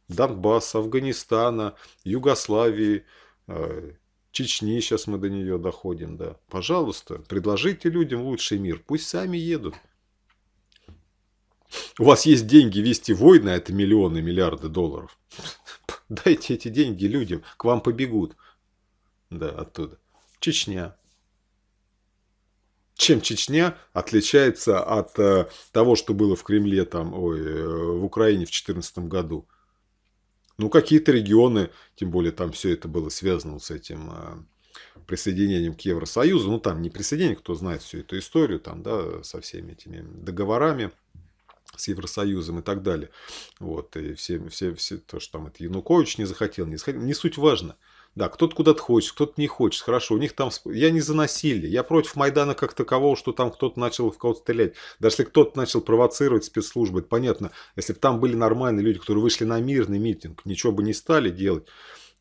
Донбасса, Афганистана, Югославии, э, Чечни, сейчас мы до нее доходим, да. Пожалуйста, предложите людям лучший мир, пусть сами едут. У вас есть деньги вести войны, а это миллионы, миллиарды долларов. Дайте эти деньги людям, к вам побегут. Да, оттуда. Чечня, чем Чечня отличается от э, того, что было в Кремле, там, ой, э, в Украине в 2014 году? Ну, какие-то регионы, тем более там все это было связано с этим э, присоединением к Евросоюзу, ну, там не присоединение, кто знает всю эту историю, там, да, со всеми этими договорами с Евросоюзом и так далее. Вот, и все, все, все то, что там это Янукович не захотел, не захотел, не суть важно – да, кто-то куда-то хочет, кто-то не хочет. Хорошо, у них там... Я не за насилие. Я против Майдана как такового, что там кто-то начал в кого-то стрелять. Даже если кто-то начал провоцировать спецслужбы, это понятно. Если бы там были нормальные люди, которые вышли на мирный митинг, ничего бы не стали делать.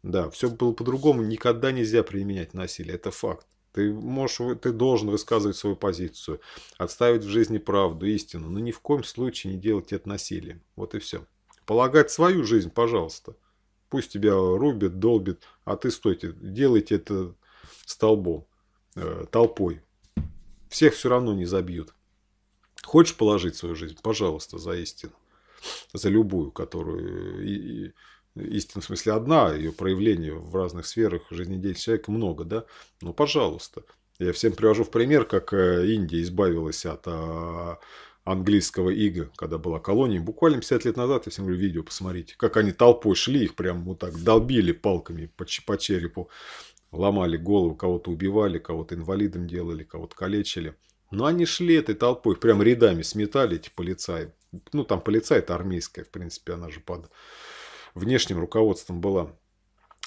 Да, все было по-другому. Никогда нельзя применять насилие. Это факт. Ты, можешь, ты должен высказывать свою позицию, отставить в жизни правду, истину, но ни в коем случае не делать это насилием. Вот и все. Полагать свою жизнь, пожалуйста. Пусть тебя рубят, долбят, а ты стойте, делайте это столбом, э, толпой. Всех все равно не забьют. Хочешь положить свою жизнь? Пожалуйста, за истину. За любую, которую... И, и, истина в смысле одна, ее проявление в разных сферах жизнедеятельности человека много, да? Ну, пожалуйста. Я всем привожу в пример, как э, Индия избавилась от а, английского ига, когда была колония. Буквально 50 лет назад, я всем говорю, видео посмотрите, как они толпой шли, их прям вот так долбили палками по, по черепу, ломали голову, кого-то убивали, кого-то инвалидом делали, кого-то калечили. Но они шли этой толпой, прям рядами сметали эти полицаи. Ну, там полицай это армейская, в принципе, она же под внешним руководством была.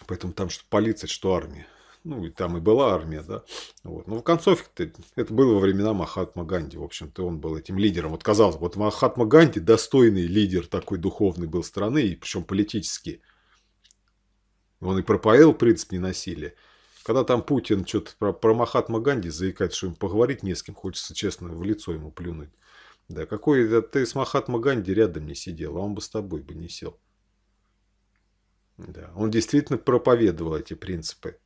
Поэтому там что полиция, что армия ну и там и была армия, да. Вот. Но в концовке это было во времена Махатма Ганди, в общем-то, он был этим лидером. Вот казалось, вот Махатма Ганди достойный лидер такой духовный был страны, и причем политический. Он и пропоил принцип ненасилия. Когда там Путин что-то про, про Махатма Ганди заикает, что им поговорить не с кем, хочется, честно, в лицо ему плюнуть. Да, какой ты с Махатма Ганди рядом не сидел, а он бы с тобой бы не сел. Да, он действительно проповедовал эти принципы.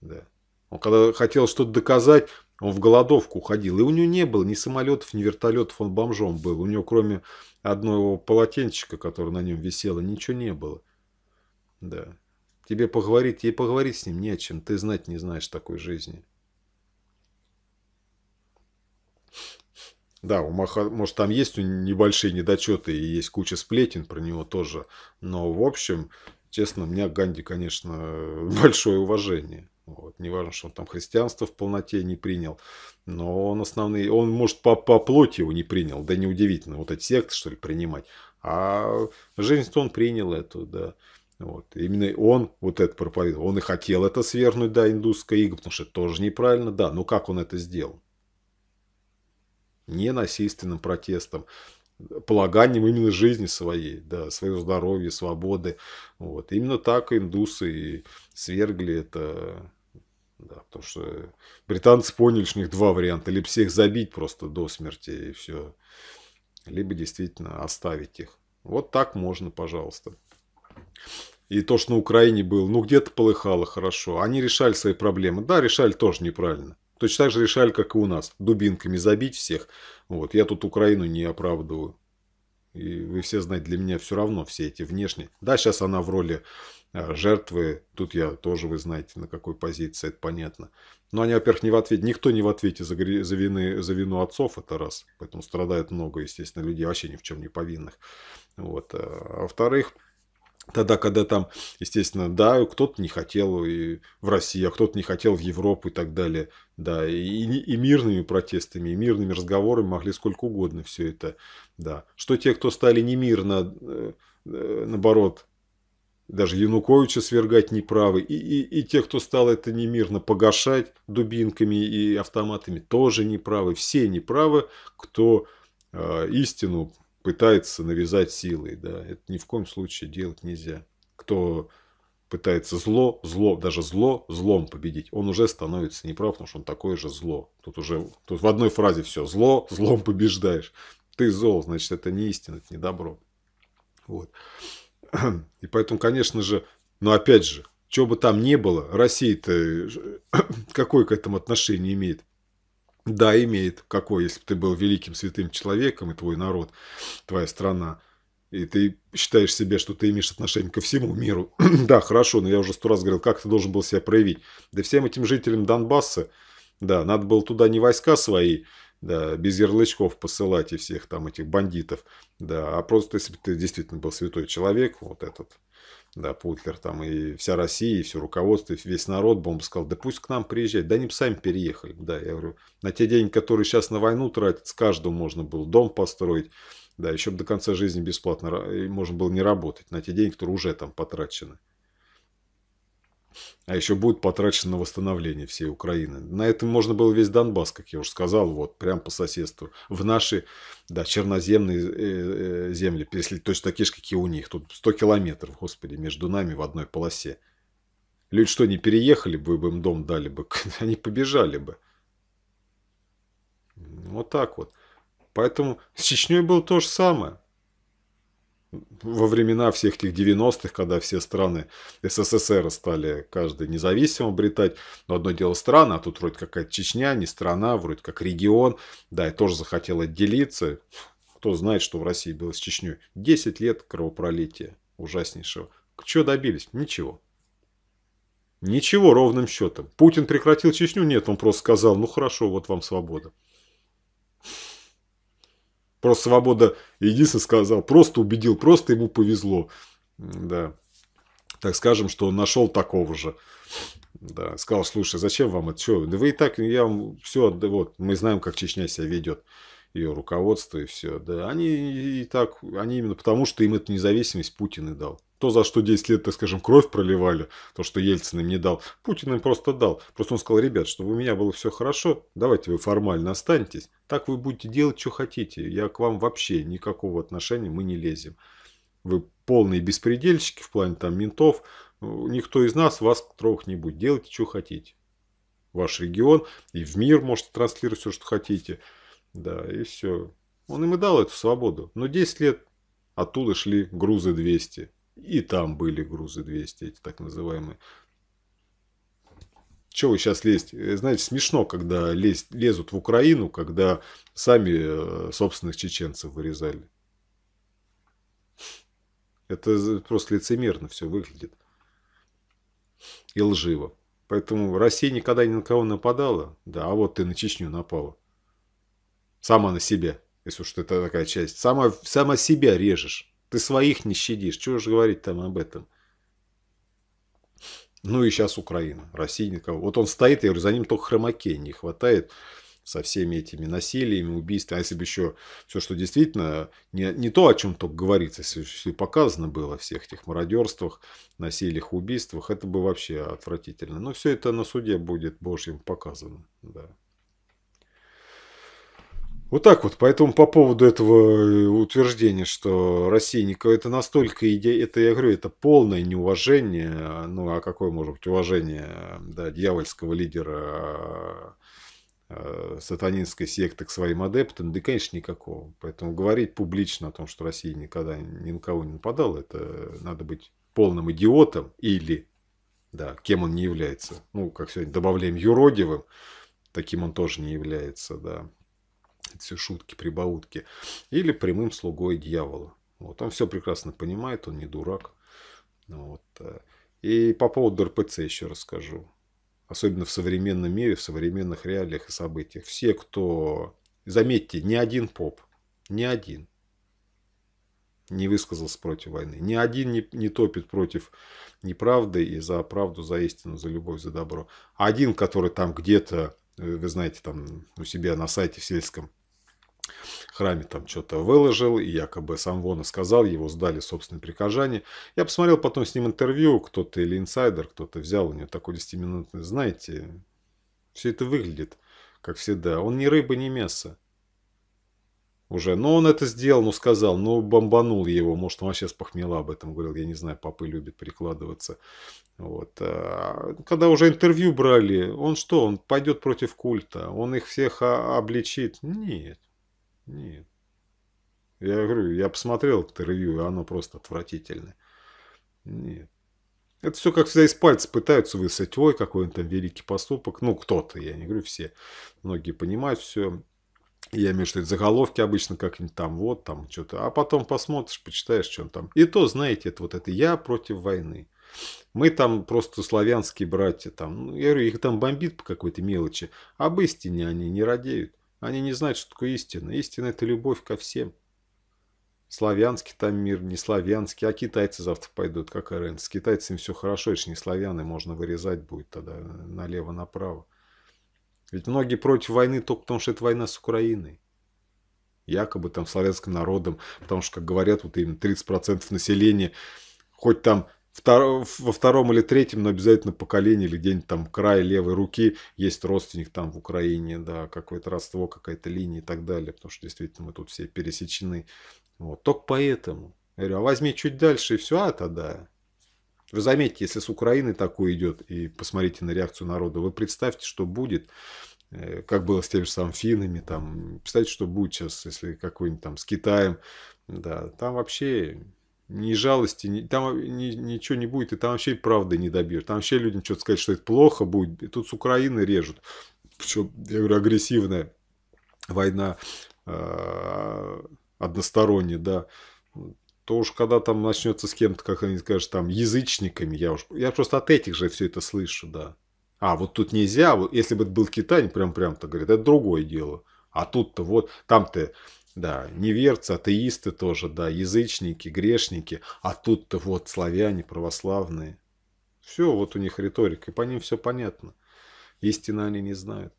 Да. Он когда хотел что-то доказать, он в голодовку уходил. И у него не было ни самолетов, ни вертолетов, он бомжом был. У него кроме одного полотенчика, которое на нем висело, ничего не было. Да. Тебе поговорить, ей поговорить с ним не о чем. Ты знать не знаешь такой жизни. Да, у Маха... может, там есть небольшие недочеты и есть куча сплетен про него тоже. Но, в общем, честно, у меня к Ганди, конечно, большое уважение. Вот. Не важно, что он там христианство в полноте не принял, но он основные, он, может, по, по плоти его не принял, да неудивительно, вот эти секты, что ли, принимать. А жизнь-то он принял эту, да. Вот. Именно он вот это проповедовал. Он и хотел это свергнуть, да, индусская иго, потому что это тоже неправильно, да. Но как он это сделал? Не насильственным протестом, полаганием именно жизни своей, да, своего здоровья, свободы. Вот. Именно так индусы и свергли это да, потому что британцы поняли, что у них два варианта. Либо всех забить просто до смерти и все. Либо действительно оставить их. Вот так можно, пожалуйста. И то, что на Украине было, ну где-то полыхало хорошо. Они решали свои проблемы. Да, решали тоже неправильно. Точно так же решали, как и у нас. Дубинками забить всех. Вот. Я тут Украину не оправдываю. И вы все знаете, для меня все равно все эти внешние. Да, сейчас она в роли а, жертвы, тут я тоже, вы знаете, на какой позиции, это понятно. Но они, во-первых, не в ответе, никто не в ответе за, за, вины, за вину отцов, это раз. Поэтому страдает много, естественно, людей вообще ни в чем не повинных. Вот. А, а во-вторых, Тогда, когда там, естественно, да, кто-то не хотел и в России, а кто-то не хотел в Европу и так далее. Да, и, и мирными протестами, и мирными разговорами могли сколько угодно все это. Да. Что те, кто стали немирно, э, э, наоборот, даже Януковича свергать неправы, и, и, и те, кто стал это немирно погашать дубинками и автоматами, тоже неправы. Все неправы, кто э, истину пытается навязать силой. Да? Это ни в коем случае делать нельзя. Кто пытается зло, зло, даже зло, злом победить, он уже становится неправ, потому что он такое же зло. Тут уже тут в одной фразе все, зло, злом побеждаешь. Ты зол, значит, это не истина, это не добро. Вот. И поэтому, конечно же, но опять же, чего бы там ни было, Россия-то какое к этому отношение имеет? Да, имеет. Какое, если бы ты был великим святым человеком, и твой народ, твоя страна, и ты считаешь себе, что ты имеешь отношение ко всему миру. да, хорошо, но я уже сто раз говорил, как ты должен был себя проявить. Да всем этим жителям Донбасса, да, надо было туда не войска свои да, без ярлычков посылать и всех там этих бандитов, да, а просто если бы ты действительно был святой человек, вот этот, да, Путлер там и вся Россия, и все руководство, и весь народ, бы бомба сказал, да пусть к нам приезжает, да они бы сами переехали, да, я говорю, на те деньги, которые сейчас на войну тратят, с каждого можно было дом построить, да, еще бы до конца жизни бесплатно можно было не работать на те деньги, которые уже там потрачены. А еще будет потрачено на восстановление всей Украины. На этом можно было весь Донбасс, как я уже сказал, вот, прямо по соседству. В наши, да, черноземные э, э, земли, если точно такие же, какие у них. Тут 100 километров, господи, между нами в одной полосе. Люди что, не переехали бы, бы им дом дали бы? Они побежали бы. Вот так вот. Поэтому с Чечней было то же самое во времена всех тех 90-х, когда все страны СССР стали каждый независимо обретать, но одно дело страна, а тут вроде какая-то Чечня, не страна, вроде как регион, да, и тоже захотела отделиться. Кто знает, что в России было с Чечней. 10 лет кровопролития ужаснейшего. Чего добились? Ничего. Ничего ровным счетом. Путин прекратил Чечню? Нет, он просто сказал, ну хорошо, вот вам свобода. Просто Свобода единственное сказал, просто убедил, просто ему повезло. Да. Так скажем, что он нашел такого же. Да. Сказал, слушай, зачем вам это? Что? Да вы и так, я вам все, да вот, мы знаем, как Чечня себя ведет ее руководство и все. Да, они и так, они именно потому, что им эту независимость Путин и дал. То, за что 10 лет, так скажем, кровь проливали, то, что Ельцин им не дал, Путин им просто дал. Просто он сказал, ребят, чтобы у меня было все хорошо, давайте вы формально останетесь, так вы будете делать, что хотите. Я к вам вообще никакого отношения, мы не лезем. Вы полные беспредельщики в плане там ментов, никто из нас вас трогать не будет. Делайте, что хотите. Ваш регион и в мир можете транслировать все, что хотите. Да, и все. Он им и дал эту свободу. Но 10 лет оттуда шли грузы 200. И там были грузы 200, эти так называемые. Чего вы сейчас лезть? Э, знаете, смешно, когда лезть, лезут в Украину, когда сами э, собственных чеченцев вырезали. Это просто лицемерно все выглядит. И лживо. Поэтому Россия никогда ни на кого нападала. Да, а вот ты на Чечню напала. Сама на себя. Если уж это такая часть. Сама, сама себя режешь. Ты своих не щадишь. Чего же говорить там об этом? Ну и сейчас Украина. Россия никого. Вот он стоит, я говорю, за ним только хромакей не хватает со всеми этими насилиями, убийствами. А если бы еще все, что действительно, не, не то, о чем только говорится, если все показано было, всех этих мародерствах, насилиях, убийствах, это бы вообще отвратительно. Но все это на суде будет Божьим показано. Да. Вот так вот, поэтому по поводу этого э, утверждения, что Россия никого, это настолько, это я говорю, это полное неуважение, ну а какое может быть уважение да, дьявольского лидера э, сатанинской секты к своим адептам, да, конечно, никакого. Поэтому говорить публично о том, что Россия никогда ни на кого не нападала, это надо быть полным идиотом или, да, кем он не является. Ну, как сегодня добавляем, юродивым, таким он тоже не является, да это все шутки, прибаутки, или прямым слугой дьявола. Вот, он все прекрасно понимает, он не дурак. Вот. Э. И по поводу РПЦ еще расскажу. Особенно в современном мире, в современных реалиях и событиях. Все, кто... Заметьте, ни один поп, ни один не высказался против войны. Ни один не, не топит против неправды и за правду, за истину, за любовь, за добро. Один, который там где-то, э, вы знаете, там у себя на сайте в сельском храме там что-то выложил, и якобы сам Вона сказал, его сдали собственные прикажания. Я посмотрел потом с ним интервью, кто-то или инсайдер, кто-то взял у него такой 10-минутный, знаете, все это выглядит, как всегда. Он ни рыба, ни мясо уже. Но «Ну, он это сделал, ну сказал, ну бомбанул его, может он вообще спохмела об этом говорил, я не знаю, папы любит прикладываться. Вот. А когда уже интервью брали, он что, он пойдет против культа, он их всех обличит? Нет. Нет. Я говорю, я посмотрел интервью, и оно просто отвратительное. Нет. Это все, как всегда, из пальца пытаются высать. Ой, какой он там великий поступок. Ну, кто-то, я не говорю, все. Многие понимают все. Я имею в виду, заголовки обычно как-нибудь там, вот, там, что-то. А потом посмотришь, почитаешь, что он там. И то, знаете, это вот это «я против войны». Мы там просто славянские братья, там, ну, я говорю, их там бомбит по какой-то мелочи. А об истине они не радеют. Они не знают, что такое истина. Истина – это любовь ко всем. Славянский там мир, не славянский, а китайцы завтра пойдут, как РН. С китайцами все хорошо, это же не славяны, можно вырезать будет тогда налево-направо. Ведь многие против войны только потому, что это война с Украиной. Якобы там славянским народом, потому что, как говорят, вот именно 30% населения, хоть там втор... во втором или третьем, но обязательно поколение или где-нибудь там край левой руки есть родственник там в Украине, да, какое-то родство, какая-то линия и так далее, потому что действительно мы тут все пересечены. Вот, только поэтому. Я говорю, а возьми чуть дальше и все, а тогда. Вы заметьте, если с Украины такое идет, и посмотрите на реакцию народа, вы представьте, что будет, э, как было с теми же самыми финами, там, представьте, что будет сейчас, если какой-нибудь там с Китаем, да, там вообще ни жалости, ни, там ни, ничего не будет, и там вообще правды не добьешь. Там вообще людям что-то сказать, что это плохо будет. И тут с Украины режут. Причем, я говорю, агрессивная война а, односторонняя, да. То уж когда там начнется с кем-то, как они скажут, там, язычниками, я уж я просто от этих же все это слышу, да. А, вот тут нельзя, вот если бы это был Китай, прям-прям-то, говорит, это другое дело. А тут-то вот, там-то да, неверцы, атеисты тоже, да, язычники, грешники, а тут-то вот славяне, православные. Все, вот у них риторика, и по ним все понятно. Истины они не знают.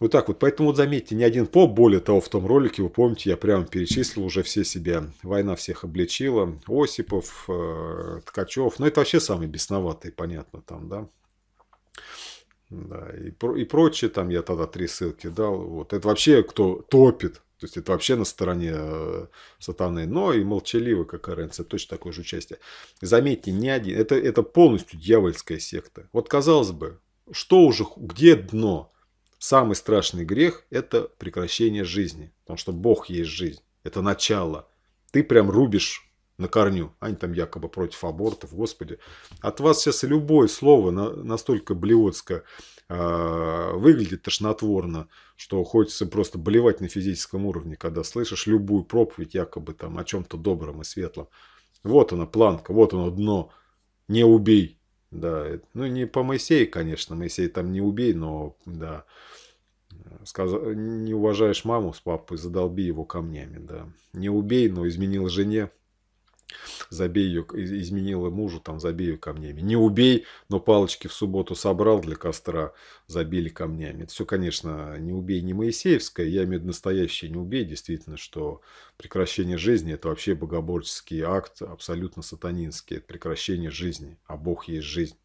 Вот так вот. Поэтому вот заметьте, ни один поп, более того, в том ролике, вы помните, я прям перечислил уже все себя. Война всех обличила. Осипов, э, Ткачев. Ну, это вообще самые бесноватые, понятно, там, да. Да, и, про, и прочее, там я тогда три ссылки дал. Вот. Это вообще кто топит то есть это вообще на стороне э, сатаны. Но и молчаливо, как Оренция, точно такое же участие. Заметьте, не один. Это, это полностью дьявольская секта. Вот казалось бы, что уже, где дно? Самый страшный грех – это прекращение жизни. Потому что Бог есть жизнь. Это начало. Ты прям рубишь на корню. Они там якобы против абортов, господи. От вас сейчас любое слово настолько блевотское а, выглядит тошнотворно, что хочется просто болевать на физическом уровне, когда слышишь любую проповедь якобы там о чем-то добром и светлом. Вот она планка, вот оно дно. Не убей. Да, ну не по Моисею, конечно, Моисей там не убей, но да, сказ... не уважаешь маму с папой, задолби его камнями, да. Не убей, но изменил жене, забей ее, изменила мужу, там, забей ее камнями. Не убей, но палочки в субботу собрал для костра, забили камнями. Это все, конечно, не убей, не Моисеевское, я имею в виду настоящее не убей, действительно, что прекращение жизни – это вообще богоборческий акт, абсолютно сатанинский, это прекращение жизни, а Бог есть жизнь.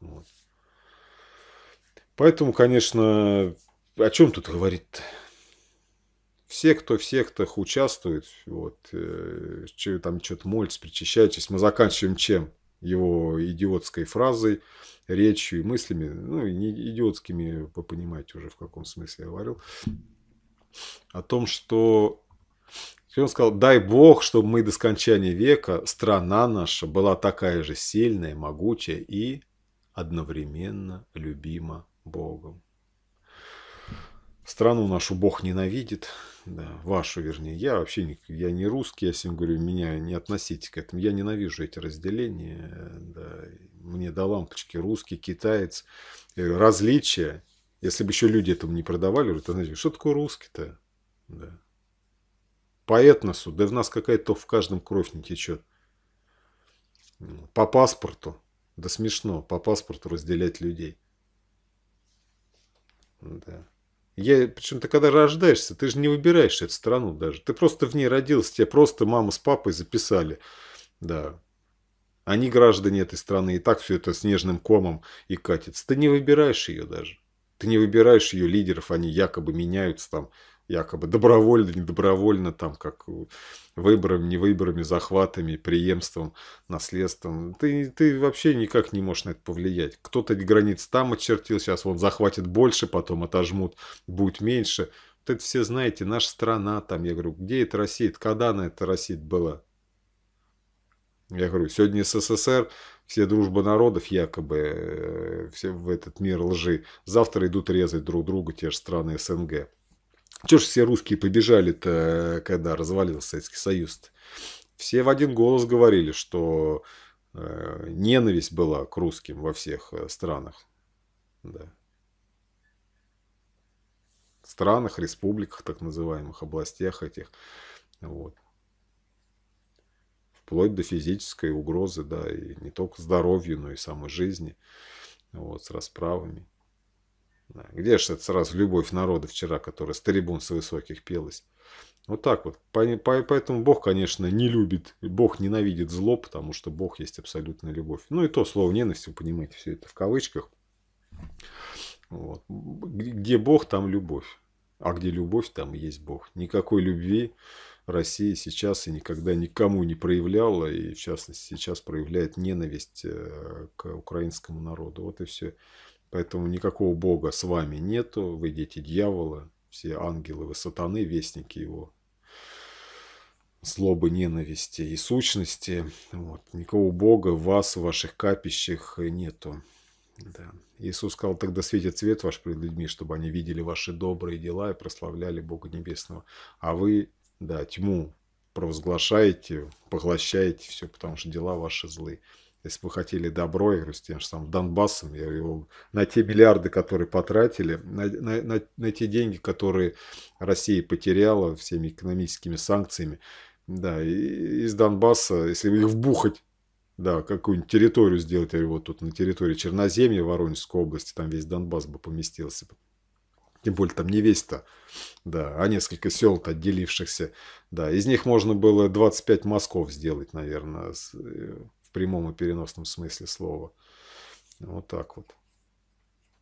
Вот. Поэтому, конечно, о чем тут говорить-то? в сектах, в сектах участвует, вот, э, там что-то молится, причащайтесь. Мы заканчиваем чем? Его идиотской фразой, речью и мыслями, ну, не идиотскими, вы понимаете уже, в каком смысле я говорил, о том, что он сказал, дай Бог, чтобы мы до скончания века, страна наша была такая же сильная, могучая и одновременно любима Богом. Страну нашу Бог ненавидит, да, вашу, вернее. Я вообще не, я не русский, я всем говорю, меня не относите к этому. Я ненавижу эти разделения. Да. Мне до лампочки русский, китаец. Э, различия. Если бы еще люди этому не продавали, то знаете, что такое русский-то? Да. По этносу, да в нас какая-то в каждом кровь не течет. По паспорту, да смешно, по паспорту разделять людей. Да. Я, причем ты когда рождаешься, ты же не выбираешь эту страну даже. Ты просто в ней родился, тебя просто мама с папой записали. Да. Они граждане этой страны, и так все это снежным комом и катится. Ты не выбираешь ее даже. Ты не выбираешь ее лидеров, они якобы меняются там якобы добровольно, недобровольно, там как выборами, не выборами, захватами, преемством, наследством. Ты, ты вообще никак не можешь на это повлиять. Кто-то границ там очертил, сейчас он захватит больше, потом отожмут, будет меньше. Вот это все знаете, наша страна, там, я говорю, где это Россия, это когда она это Россия была? Я говорю, сегодня СССР, все дружба народов якобы, э, все в этот мир лжи. Завтра идут резать друг друга те же страны СНГ. Че ж все русские побежали-то, когда развалился Советский Союз? -то? Все в один голос говорили, что э, ненависть была к русским во всех э, странах. Да. Странах, республиках, так называемых, областях этих. Вот. Вплоть до физической угрозы, да, и не только здоровью, но и самой жизни. Вот, с расправами где же это сразу любовь народа вчера, которая с трибун с высоких пелась? Вот так вот. Поэтому Бог, конечно, не любит, Бог ненавидит зло, потому что Бог есть абсолютная любовь. Ну и то слово ненависть, вы понимаете, все это в кавычках. Вот. Где Бог, там любовь. А где любовь, там есть Бог. Никакой любви Россия сейчас и никогда никому не проявляла, и в частности сейчас проявляет ненависть э, к украинскому народу. Вот и все. Поэтому никакого Бога с вами нету, вы дети дьявола, все ангелы вы сатаны, вестники его злобы, ненависти и сущности. Вот. Никого Бога в вас, в ваших капищах нету. Да. Иисус сказал, тогда светит свет ваш перед людьми, чтобы они видели ваши добрые дела и прославляли Бога Небесного. А вы, да, тьму провозглашаете, поглощаете все, потому что дела ваши злые. Если бы вы хотели добро, я говорю, с тем же самым Донбассом, я говорю, на те миллиарды, которые потратили, на, на, на, на те деньги, которые Россия потеряла всеми экономическими санкциями, да, из Донбасса, если их вбухать, да, какую-нибудь территорию сделать, я говорю, вот тут на территории Черноземья Воронежской области, там весь Донбасс бы поместился бы. Тем более там не весь-то, да, а несколько сел отделившихся. Да, из них можно было 25 мазков сделать, наверное, с, э, прямом и переносном смысле слова. Вот так вот.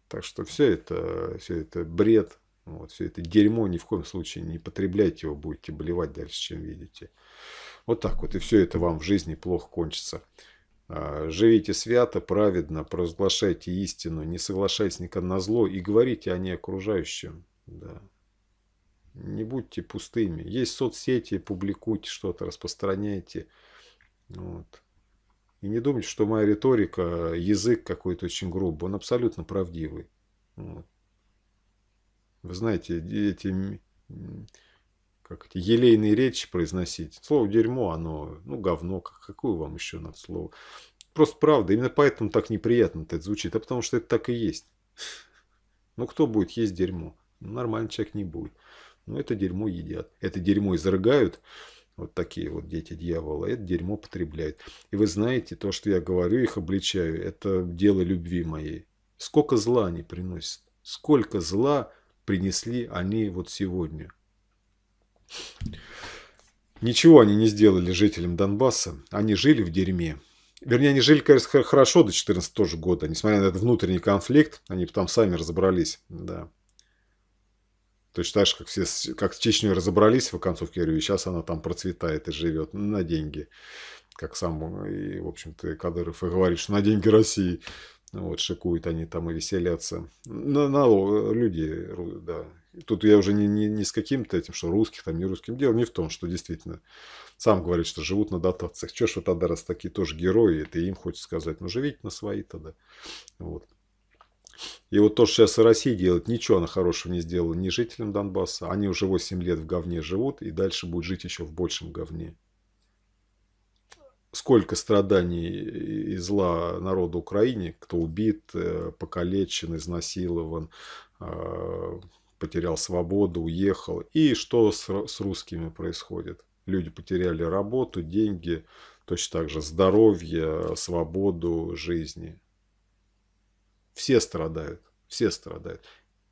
Так что все это, все это бред, вот, все это дерьмо, ни в коем случае не потребляйте его, будете болевать дальше, чем видите. Вот так вот, и все это вам в жизни плохо кончится. А, живите свято, праведно, провозглашайте истину, не соглашайтесь никогда на зло и говорите о ней окружающим. Да. Не будьте пустыми. Есть соцсети, публикуйте что-то, распространяйте. Вот. И не думайте, что моя риторика, язык какой-то очень грубый. Он абсолютно правдивый. Вот. Вы знаете, эти как эти елейные речи произносить. Слово дерьмо, оно, ну, говно, как какое вам еще надо слово? Просто правда. Именно поэтому так неприятно это звучит. А потому что это так и есть. Ну, кто будет есть дерьмо? Ну, нормальный человек не будет. Но ну, это дерьмо едят. Это дерьмо изрыгают. Вот такие вот дети дьявола. Это дерьмо потребляют. И вы знаете, то, что я говорю, их обличаю, это дело любви моей. Сколько зла они приносят. Сколько зла принесли они вот сегодня. Ничего они не сделали жителям Донбасса. Они жили в дерьме. Вернее, они жили, конечно, хорошо до 14 года. Несмотря на этот внутренний конфликт, они там сами разобрались. Да. Точно так же, как, все, как с Чечней разобрались в концовке Кирове, сейчас она там процветает и живет ну, на деньги. Как сам, и, в общем-то, Кадыров и говорит, что на деньги России. Ну вот, шикуют они там и веселятся. На, на люди, да. Тут я уже не, не, не с каким-то этим, что русских, там не русским. Дело не в том, что действительно сам говорит, что живут на дотациях. Че ж вы тогда, раз такие тоже герои, это им хочется сказать, ну живите на свои тогда. Вот. И вот то, что сейчас Россия делает, ничего она хорошего не сделала ни жителям Донбасса. Они уже 8 лет в говне живут и дальше будут жить еще в большем говне. Сколько страданий и зла народа Украине, кто убит, э, покалечен, изнасилован, э, потерял свободу, уехал. И что с русскими происходит? Люди потеряли работу, деньги, точно так же здоровье, свободу жизни. Все страдают, все страдают.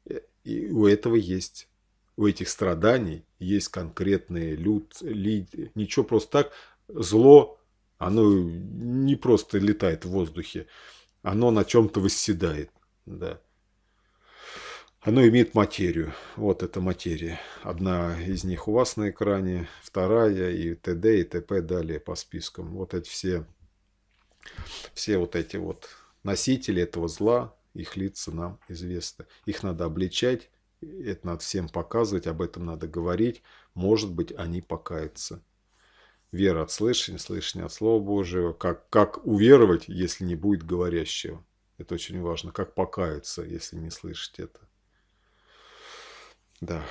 Э, и у этого есть, у этих страданий есть конкретные люд, люди. Ничего просто так. Зло, оно не просто летает в воздухе. Оно на чем-то восседает. Да. Оно имеет материю. Вот эта материя. Одна из них у вас на экране, вторая и т.д. и т.п. далее по спискам. Вот эти все, все вот эти вот Носители этого зла, их лица нам известны. Их надо обличать, это надо всем показывать, об этом надо говорить. Может быть, они покаятся. Вера от слышания, слышание от Слова Божьего. Как, как уверовать, если не будет говорящего? Это очень важно. Как покаяться, если не слышать это? Да.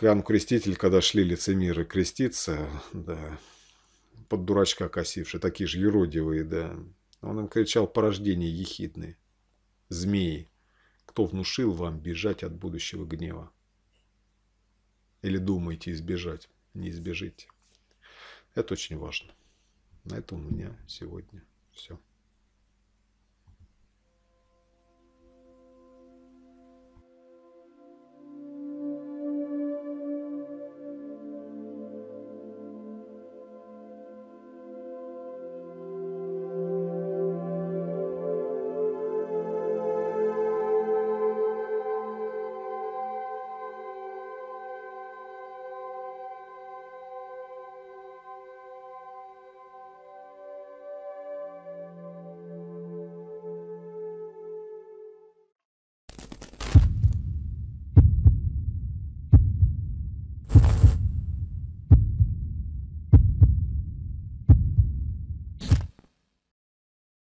Иоанн Креститель, когда шли лицемеры креститься, да, под дурачка косившие, такие же юродивые, да, он им кричал "Порождение ехидные. Змеи, кто внушил вам бежать от будущего гнева? Или думаете избежать? Не избежите. Это очень важно. На этом у меня сегодня все.